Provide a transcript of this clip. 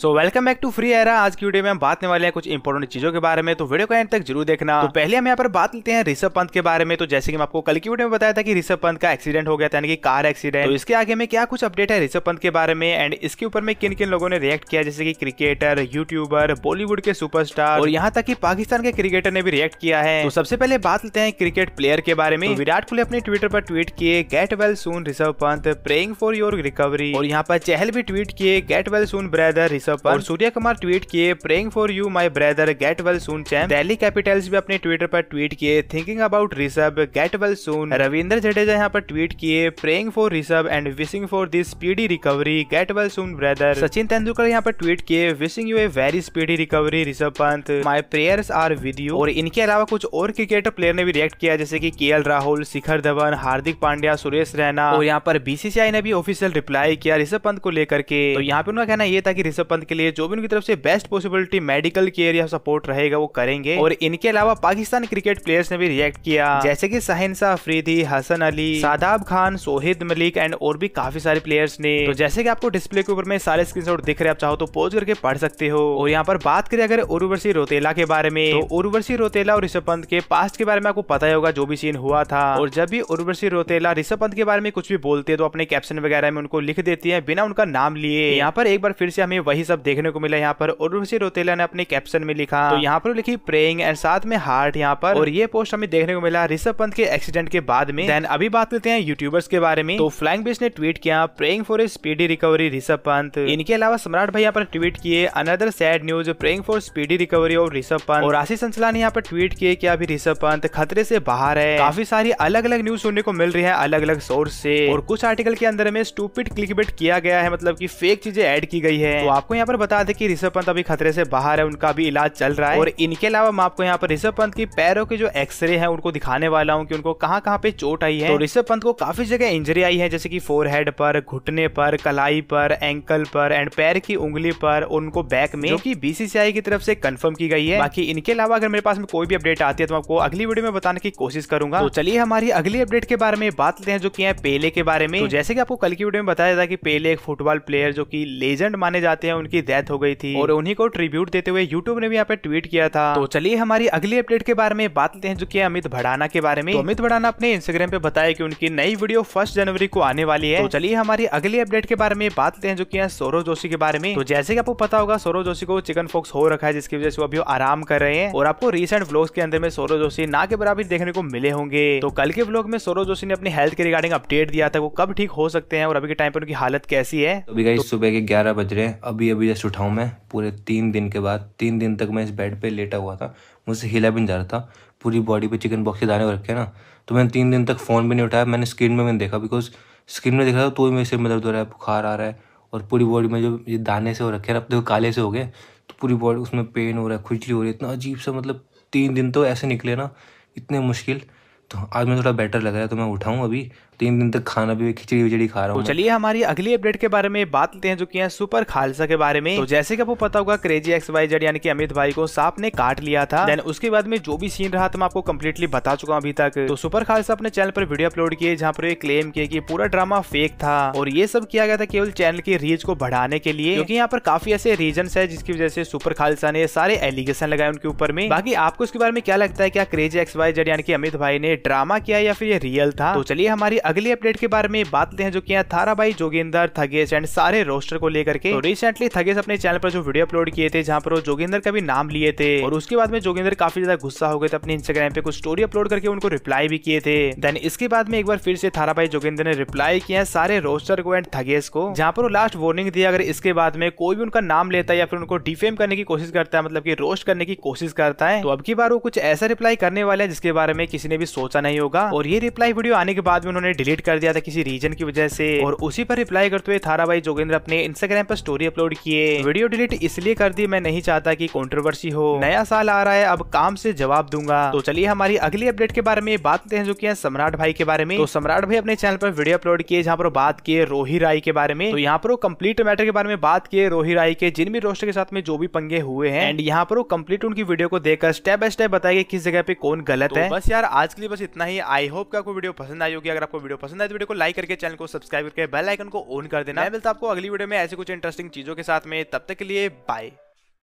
so welcome back to free era आज की video में हम बातने वाले हैं कुछ इंपॉर्टेंट चीजों के बारे में तो वीडियो को एंड तक जरूर देखना तो पहले हम यहाँ पर बात लेते हैं ऋषभ पंत के बारे में तो जैसे कि मैं आपको कल की वीडियो में बताया था कि ऋषभ पंत का एक्सीडेंट हो गया था यानी कि कार एक्सीडेंट तो इसके आगे में क्या कुछ अपडेट है ऋषभ पंत के बारे में एंड इसके ऊपर में किन किन लोगों ने रिएक्ट किया जैसे कि क्रिकेटर यूट्यूबर बॉलीवुड के सुपरस्टार और यहाँ तक की पाकिस्तान के क्रिकेटर ने भी रिएक्ट किया है तो सबसे पहले बात लेते हैं क्रिकेट प्लेयर के बारे में तो विराट कोहली अपने ट्विटर पर ट्वीट किए get well soon Rishabh Pant praying for your recovery और यहाँ पर चहल भी ट्वीट किए get well soon brother WhatsApp पर और सूर्य कुमार ट्वीट किए praying for you my brother get well soon champ Delhi Capitals भी अपने ट्विटर पर ट्वीट किए thinking about Rishabh get well soon Ravindra Jadeja यहाँ पर ट्वीट किए praying for Rishabh and wishing for this speedy recovery gate well सुन ब्रदर सचिन तेंदुलकर यहाँ पर ट्वीट किए wishing you a very speedy recovery Rishabh Pant my prayers are with you और इनके अलावा कुछ और क्रिकेटर प्लेयर ने भी रिएक्ट किया जैसे की के राहुल शिखर धवन हार्दिक पांड्या सुरेश रैना और यहाँ पर बीसीसीआई ने भी ऑफिशियल रिप्लाई किया ऋषभ पंत को लेकर के तो यहाँ पे उनका कहना ये था की ऋषभ पंत पंत के लिए जो भी उनकी तरफ से बेस्ट पॉसिबिलिटी मेडिकल केयर या सपोर्ट रहेगा वो करेंगे और इनके अलावा पाकिस्तान क्रिकेट प्लेयर्स ने भी रिएक्ट किया जैसे की सहन अफरीदी हसन अली शादाब खान सोहिद मलिक एंड और भी काफी सारे प्लेयर्स ने तो जैसे की आपको डिस्प्ले के ऊपर में सारे स्क्रीन दिख रहे आप चाहो तो पोज करके पढ़ सकते हो और यहाँ पर बात करें अगर उर्वशी रोतेला के बारे में तो उर्वशी रोतेला और ऋषभ पंत के पास्ट के बारे में आपको पता ही होगा जो भी सीन हुआ था और जब भी उर्वशी रोतेला ऋषभ पंत के बारे में कुछ भी बोलते हैं तो अपने कैप्शन वगैरह में उनको लिख देती है बिना उनका नाम लिए यहाँ पर एक बार फिर से हमें वही ही सब देखने को मिला यहाँ पर और उर्वशी रोतेला ने अपने कैप्शन में लिखा तो यहाँ पर लिखी प्रेइंग एंड साथ में हार्ट यहाँ पर और ये पोस्ट हमें देखने को मिला ऋषभ पंत के एक्सीडेंट के बाद में देन अभी बात करते हैं यूट्यूबर्स के बारे में तो फ्लाइंग बेस ने ट्वीट किया praying for a speedy recovery Rishabh Pant इनके अलावा सम्राट भाई यहाँ पर ट्वीट किए another sad news praying for speedy recovery of Rishabh Pant और राशि संसला ने यहाँ पर ट्वीट किए की अभी ऋषभ पंत खतरे से बाहर है काफी सारी अलग अलग न्यूज सुनने को मिल रही है अलग अलग सोर्स से और कुछ आर्टिकल के अंदर में स्टूपिट क्लिक किया गया है मतलब की फेक चीजें एड की गई है तो आप आपको यहाँ पर बता दें कि ऋषभ पंत अभी खतरे से बाहर है उनका भी इलाज चल रहा है और इनके अलावा मैं आपको यहाँ पर ऋषभ पंत की पैरों के जो एक्सरे है उनको दिखाने वाला हूँ की उनको कहाँ कहाँ पे चोट आई है तो ऋषभ पंत को काफी जगह इंजरी आई है जैसे की फोर पर घुटने पर कलाई पर एंकल पर एंड पैर की उंगली पर उनको बैक में जो की बीसीसीआई की तरफ से कंफर्म की गई है बाकी इनके अलावा अगर मेरे पास में कोई भी अपडेट आती है तो आपको अगली वीडियो में बताने की कोशिश करूंगा तो चलिए हमारी अगली अपडेट के बारे में बात लेते हैं जो की है पेले के बारे में तो जैसे कि आपको कल की वीडियो में बताया था कि पेले एक फुटबॉल प्लेयर जो की लेजेंड माने जाते हैं उनकी डेथ हो गई थी और उन्हीं को ट्रिब्यूट देते हुए यूट्यूब ने भी यहाँ पे ट्वीट किया था तो चलिए हमारी अगली अपडेट के बारे में बात लेते हैं जो की अमित भड़ाना के बारे में तो अमित भड़ाना अपने इंस्टाग्राम पे बताया की उनकी नई वीडियो फर्स्ट जनवरी को आने वाली है तो चलिए हमारी अगली अपडेट के बारे में बात लेते हैं जो की सौरव जोशी के बारे में तो जैसे की आपको पता होगा सौरव जोशी को चिकन फॉक्स हो रखा है जिसकी वजह से वो अभी आराम कर रहे हैं और आपको रिसेंट ब्लॉग्स के अंदर में सौरव जोशी ना के बराबर देखने को मिले होंगे तो कल के ब्लॉग में सौरव जोशी ने अपनी हेल्थ के रिगार्डिंग अपडेट दिया था वो कब ठीक हो सकते हैं और अभी के टाइम पर उनकी हालत कैसी है अभी तो सुबह के ग्यारह बज रहे हैं अभी अभी अभी जस्ट उठाऊँ मैं पूरे तीन दिन के बाद तीन दिन तक मैं इस बेड पे लेटा हुआ था मुझसे हिला भी नहीं जा रहा था पूरी बॉडी पे चिकन बॉक्स के दाने रखे ना तो मैंने तीन दिन तक फ़ोन भी नहीं उठाया मैंने स्क्रीन में मैंने देखा बिकॉज स्क्रीन में देखा था तो ही मेरे सिर में दर्द हो रहा है बुखार आ रहा है और पूरी बॉडी में जो ये दाने से हो रखे हैं अब देखो काले से हो गए तो पूरी बॉडी उसमें पेन हो रहा है खुजली हो रही है इतना अजीब सा मतलब तीन दिन तो ऐसे निकले ना इतने मुश्किल तो आज मैं थोड़ा बेटर लग रहा है तो मैं उठाऊँ अभी तीन दिन तक खाना भी खिचड़ी विचड़ी खा रहा हूँ तो चलिए हमारी अगली अपडेट के बारे में बात लेते हैं जो की है सुपर खालसा के बारे में तो जैसे कि आपको पता होगा क्रेजी एक्स वाई जेड यानी कि अमित भाई को सांप ने काट लिया था देन उसके बाद में जो भी सीन रहा था तो मैं आपको कम्प्लीटली बता चुका हूँ अभी तक तो सुपर खालसा अपने चैनल पर वीडियो अपलोड किए जहाँ पर क्लेम किए की पूरा ड्रामा फेक था और ये सब किया गया था केवल चैनल की रीच को बढ़ाने के लिए क्योंकि यहाँ पर काफी ऐसे रीजन है जिसकी वजह से सुपर खालसा ने सारे एलिगेशन लगाए उनके ऊपर में बाकी आपको इसके बारे में क्या लगता है क्या क्रेजी एक्स वाई जेड यानी कि अमित भाई ने ड्रामा किया या फिर ये रियल था तो चलिए हमारी अगली अपडेट के बारे में बात हैं जो किया थाराबाई जोगिंदर थगेश एंड सारे रोस्टर को लेकर के तो रिसेंटली थगेश अपने चैनल पर जो वीडियो अपलोड किए थे जहाँ पर वो जोगिंदर का भी नाम लिए थे और उसके बाद में जोगिंदर काफी ज्यादा गुस्सा हो गए थे अपने इंस्टाग्राम पे कुछ स्टोरी अपलोड करके उनको रिप्लाई भी किए थे देन इसके बाद में एक बार फिर से थाराबाई जोगिंदर ने रिप्लाई किया सारे रोस्टर को एंड थगेश को जहाँ पर वो लास्ट वार्निंग दिया अगर इसके बाद में कोई भी उनका नाम लेता है या फिर उनको डिफेम करने की कोशिश करता है मतलब की रोस्ट करने की कोशिश करता है तो अब की बार वो कुछ ऐसा रिप्लाई करने वाला है जिसके बारे में किसी ने भी सोचा नहीं होगा और ये रिप्लाई वीडियो आने के बाद में उन्होंने डिलीट कर दिया था किसी रीजन की वजह से और उसी पर रिप्लाई करते तो हुए थारा भाई जोगेंद्र अपने इंस्टाग्राम पर स्टोरी अपलोड किए वीडियो डिलीट इसलिए कर दी मैं नहीं चाहता की कॉन्ट्रोवर्सी हो नया साल आ रहा है अब काम से जवाब दूंगा तो चलिए हमारी अगली अपडेट के बारे में बात करते हैं जो की सम्राट भाई के बारे में तो सम्राट भाई अपने चैनल पर वीडियो अपलोड किए जहाँ पर बात किए रोही राय के बारे में तो यहाँ पर वो कम्प्लीट मैटर के बारे में बात किए रोही राय के जिन भी रोस्टर के साथ में जो भी पंगे हुए हैं एंड यहाँ पर वो कम्प्लीट उनकी वीडियो को देखकर स्टेप बाय स्टेप बताएगी किस जगह पे कौन गलत तो है बस यार आज के लिए बस इतना ही आई होप का आपको वीडियो पसंद आई होगी अगर आपको वीडियो पसंद आए तो वीडियो को लाइक करके चैनल को सब्सक्राइब करके बेल आइकन को ऑन कर देना मैं मिलता आपको अगली वीडियो में ऐसी कुछ इंटरेस्टिंग चीजों के साथ में तब तक के लिए बाय